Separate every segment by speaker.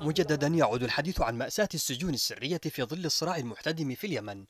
Speaker 1: مجددا يعود الحديث عن مأساة السجون السرية في ظل الصراع المحتدم في اليمن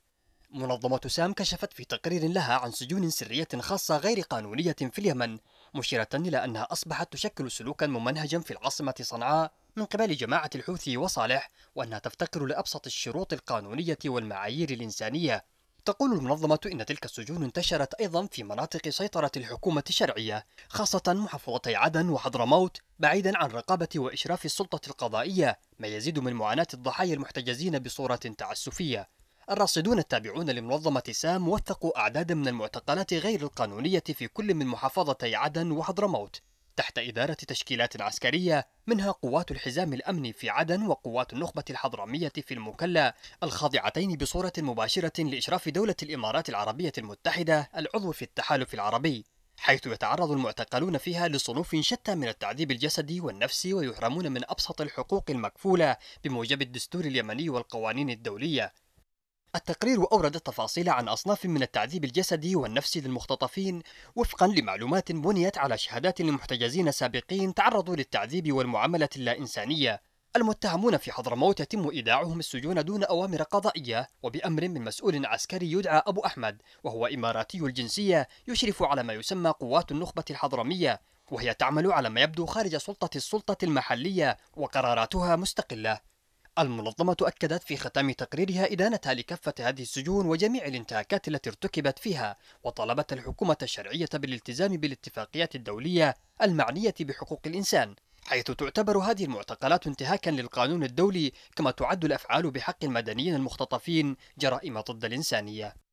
Speaker 1: منظمة سام كشفت في تقرير لها عن سجون سرية خاصة غير قانونية في اليمن مشيرة إلى أنها أصبحت تشكل سلوكا ممنهجا في العاصمة صنعاء من قبل جماعة الحوثي وصالح وأنها تفتقر لأبسط الشروط القانونية والمعايير الإنسانية تقول المنظمة إن تلك السجون انتشرت أيضا في مناطق سيطرة الحكومة الشرعية خاصة محافظتي عدن وحضرموت بعيدا عن رقابة وإشراف السلطة القضائية ما يزيد من معاناة الضحايا المحتجزين بصورة تعسفية الراصدون التابعون لمنظمة سام وثقوا أعدادا من المعتقلات غير القانونية في كل من محافظتي عدن وحضرموت تحت إدارة تشكيلات عسكرية منها قوات الحزام الأمني في عدن وقوات النخبة الحضرمية في المكلا الخاضعتين بصورة مباشرة لإشراف دولة الإمارات العربية المتحدة العضو في التحالف العربي حيث يتعرض المعتقلون فيها لصنوف شتى من التعذيب الجسدي والنفسي ويحرمون من أبسط الحقوق المكفولة بموجب الدستور اليمني والقوانين الدولية التقرير أورد التفاصيل عن أصناف من التعذيب الجسدي والنفسي للمختطفين وفقا لمعلومات بنيت على شهادات لمحتجزين سابقين تعرضوا للتعذيب والمعاملة اللا إنسانية المتهمون في حضرموت يتم إيداعهم السجون دون أوامر قضائية وبأمر من مسؤول عسكري يدعى أبو أحمد وهو إماراتي الجنسية يشرف على ما يسمى قوات النخبة الحضرمية وهي تعمل على ما يبدو خارج سلطة السلطة المحلية وقراراتها مستقلة المنظمة أكدت في ختام تقريرها إدانة لكافة هذه السجون وجميع الانتهاكات التي ارتكبت فيها وطالبت الحكومة الشرعية بالالتزام بالاتفاقيات الدولية المعنية بحقوق الإنسان حيث تعتبر هذه المعتقلات انتهاكا للقانون الدولي كما تعد الأفعال بحق المدنيين المختطفين جرائم ضد الإنسانية